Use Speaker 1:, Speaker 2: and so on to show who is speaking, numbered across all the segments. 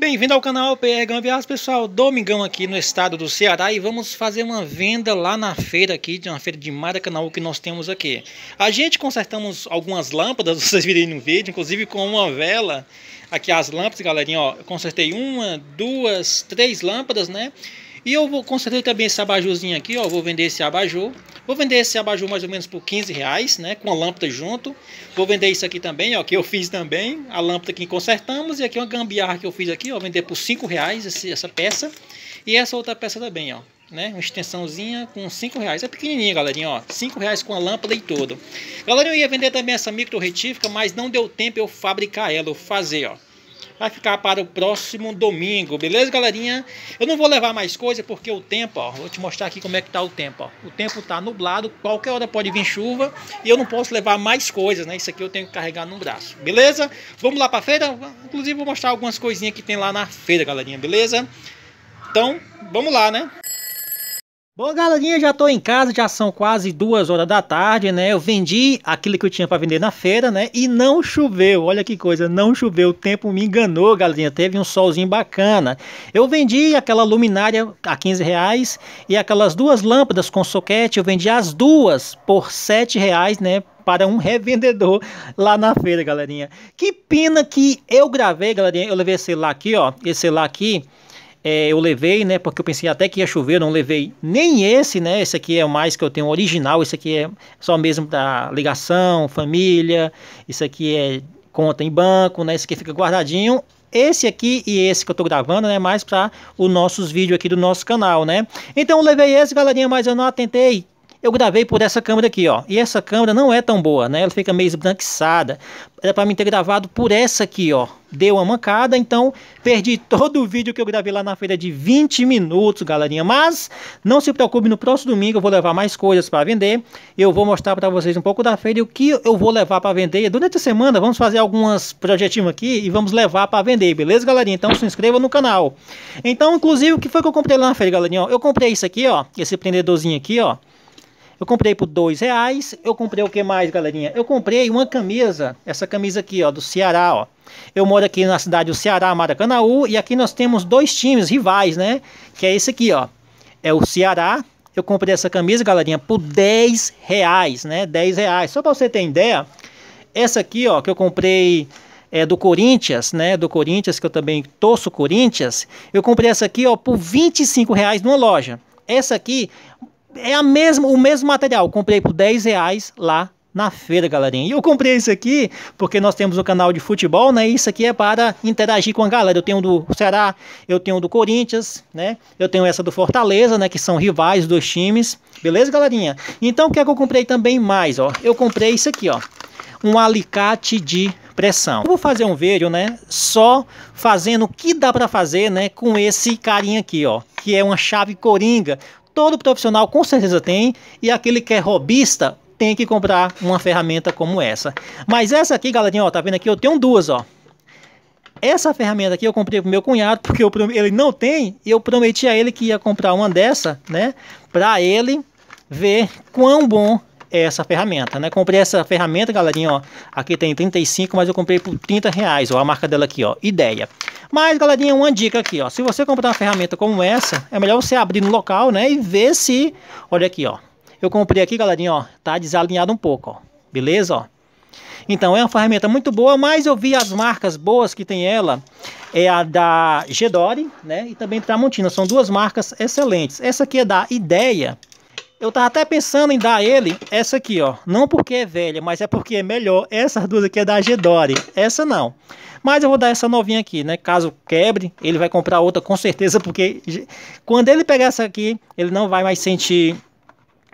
Speaker 1: Bem-vindo ao canal PR Gambiarras, pessoal. Domingão aqui no estado do Ceará e vamos fazer uma venda lá na feira aqui, de uma feira de Maracanãú que nós temos aqui. A gente consertamos algumas lâmpadas, vocês viram no vídeo, inclusive com uma vela. Aqui as lâmpadas, galerinha, ó, consertei uma, duas, três lâmpadas, né? E eu vou consertar também esse abajurzinho aqui, ó. Vou vender esse abajur. Vou vender esse abajur mais ou menos por 15 reais, né? Com a lâmpada junto. Vou vender isso aqui também, ó. Que eu fiz também. A lâmpada que consertamos. E aqui uma gambiarra que eu fiz aqui, ó. Vender por 5 reais esse, essa peça. E essa outra peça também, ó. Né? Uma extensãozinha com 5 reais. É pequenininha, galerinha, ó. 5 reais com a lâmpada e todo. Galera, eu ia vender também essa micro retífica, mas não deu tempo eu fabricar ela, eu fazer, ó vai ficar para o próximo domingo, beleza, galerinha? Eu não vou levar mais coisa porque o tempo, ó, vou te mostrar aqui como é que tá o tempo, ó. O tempo tá nublado, qualquer hora pode vir chuva e eu não posso levar mais coisas, né? Isso aqui eu tenho que carregar no braço, beleza? Vamos lá para feira? Inclusive vou mostrar algumas coisinhas que tem lá na feira, galerinha, beleza? Então, vamos lá, né? Bom, galerinha, já tô em casa, já são quase duas horas da tarde, né? Eu vendi aquilo que eu tinha para vender na feira, né? E não choveu, olha que coisa, não choveu, o tempo me enganou, galerinha, teve um solzinho bacana. Eu vendi aquela luminária a 15 reais e aquelas duas lâmpadas com soquete, eu vendi as duas por 7 reais, né? para um revendedor lá na feira, galerinha. Que pena que eu gravei, galerinha. Eu levei esse celular aqui, ó. Esse celular aqui é, eu levei, né? Porque eu pensei até que ia chover, eu não levei nem esse, né? Esse aqui é o mais que eu tenho original, esse aqui é só mesmo da ligação, família, isso aqui é conta em banco, né? Esse aqui fica guardadinho. Esse aqui e esse que eu tô gravando, né? É mais para os nossos vídeos aqui do nosso canal, né? Então eu levei esse, galerinha, mas eu não atentei eu gravei por essa câmera aqui, ó. E essa câmera não é tão boa, né? Ela fica meio esbranquiçada. Era para mim ter gravado por essa aqui, ó. Deu uma mancada, então perdi todo o vídeo que eu gravei lá na feira de 20 minutos, galerinha. Mas não se preocupe, no próximo domingo eu vou levar mais coisas para vender. Eu vou mostrar para vocês um pouco da feira e o que eu vou levar para vender. Durante a semana vamos fazer algumas projetinhos aqui e vamos levar para vender, beleza, galerinha? Então se inscreva no canal. Então, inclusive, o que foi que eu comprei lá na feira, galerinha? Eu comprei isso aqui, ó. Esse prendedorzinho aqui, ó. Eu comprei por dois reais. Eu comprei o que mais, galerinha? Eu comprei uma camisa, essa camisa aqui, ó, do Ceará, ó. Eu moro aqui na cidade do Ceará, Maracanaú, e aqui nós temos dois times rivais, né? Que é esse aqui, ó. É o Ceará. Eu comprei essa camisa, galerinha, por 10 reais, né? 10 reais. Só para você ter ideia, essa aqui, ó, que eu comprei é, do Corinthians, né? Do Corinthians, que eu também torço Corinthians. Eu comprei essa aqui, ó, por 25 reais numa loja. Essa aqui, é a mesma, o mesmo material. comprei por 10 reais lá na feira, galerinha. E eu comprei isso aqui porque nós temos o um canal de futebol, né? Isso aqui é para interagir com a galera. Eu tenho um do Ceará, eu tenho um do Corinthians, né? Eu tenho essa do Fortaleza, né? Que são rivais dos times. Beleza, galerinha? Então, o que é que eu comprei também mais, ó? Eu comprei isso aqui, ó. Um alicate de pressão. Eu vou fazer um vídeo, né? Só fazendo o que dá para fazer, né? Com esse carinha aqui, ó. Que é uma chave coringa todo profissional com certeza tem, e aquele que é robista tem que comprar uma ferramenta como essa. Mas essa aqui, galerinha, ó, tá vendo aqui? Eu tenho duas, ó. Essa ferramenta aqui eu comprei pro meu cunhado, porque eu, ele não tem, e eu prometi a ele que ia comprar uma dessa, né? Pra ele ver quão bom é essa ferramenta, né? Comprei essa ferramenta, galerinha, ó. Aqui tem 35, mas eu comprei por 30 reais, ó. A marca dela aqui, ó. Ideia. Mas, galerinha, uma dica aqui, ó. Se você comprar uma ferramenta como essa, é melhor você abrir no local, né? E ver se... Olha aqui, ó. Eu comprei aqui, galerinha, ó. Tá desalinhado um pouco, ó. Beleza, ó. Então, é uma ferramenta muito boa, mas eu vi as marcas boas que tem ela. É a da Gedore, né? E também Tramontina. São duas marcas excelentes. Essa aqui é da Ideia. Eu tava até pensando em dar ele essa aqui, ó. Não porque é velha, mas é porque é melhor. Essas duas aqui é da Gedore. Essa não. Mas eu vou dar essa novinha aqui, né? Caso quebre, ele vai comprar outra com certeza, porque quando ele pegar essa aqui, ele não vai mais sentir...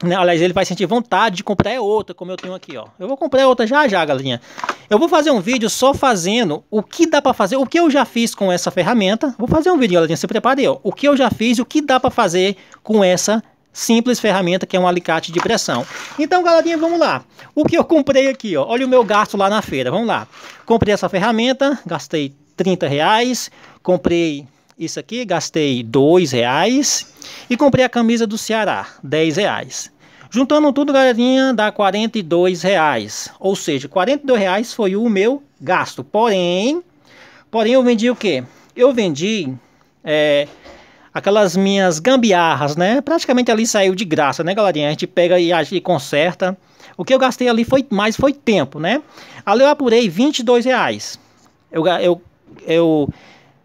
Speaker 1: Né? Aliás, ele vai sentir vontade de comprar é outra, como eu tenho aqui, ó. Eu vou comprar outra já já, galinha. Eu vou fazer um vídeo só fazendo o que dá para fazer, o que eu já fiz com essa ferramenta. Vou fazer um vídeo, galerinha, se prepare, ó. O que eu já fiz, o que dá para fazer com essa ferramenta simples ferramenta que é um alicate de pressão. Então, galerinha, vamos lá. O que eu comprei aqui, ó, olha o meu gasto lá na feira, vamos lá. Comprei essa ferramenta, gastei 30 reais, comprei isso aqui, gastei 2 reais e comprei a camisa do Ceará, 10 reais. Juntando tudo, galerinha, dá 42 reais. Ou seja, 42 reais foi o meu gasto. Porém, porém eu vendi o quê? Eu vendi é, aquelas minhas gambiarras, né? Praticamente ali saiu de graça, né, galerinha? A gente pega e, e conserta. O que eu gastei ali foi mais foi tempo, né? Ali eu apurei 22 reais. Eu, eu, eu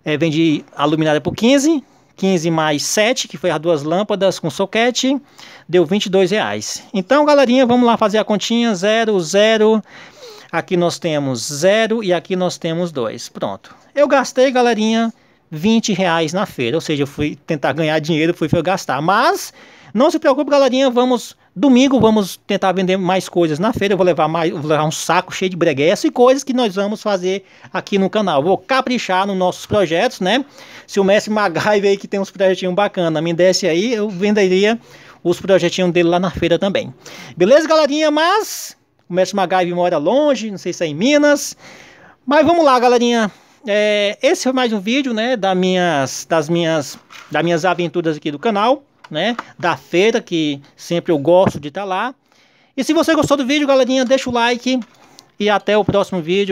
Speaker 1: é, vendi a luminária por 15, 15 mais 7, que foi as duas lâmpadas com soquete, deu 22 reais. Então, galerinha, vamos lá fazer a continha, 0, 0, aqui nós temos 0 e aqui nós temos 2, pronto. Eu gastei, galerinha, 20 reais na feira. Ou seja, eu fui tentar ganhar dinheiro, fui, fui gastar. Mas não se preocupe, galerinha, vamos. Domingo vamos tentar vender mais coisas na feira. Eu vou levar, mais, vou levar um saco cheio de breguessa e coisas que nós vamos fazer aqui no canal. Vou caprichar nos nossos projetos, né? Se o Mestre Magai aí que tem uns projetinhos bacanas me desse aí, eu venderia os projetinhos dele lá na feira também. Beleza, galerinha? Mas o Mestre Magai mora longe, não sei se é em Minas. Mas vamos lá, galerinha é, esse foi mais um vídeo, né, das minhas, das minhas, das minhas aventuras aqui do canal, né, da feira, que sempre eu gosto de estar tá lá. E se você gostou do vídeo, galerinha, deixa o like e até o próximo vídeo.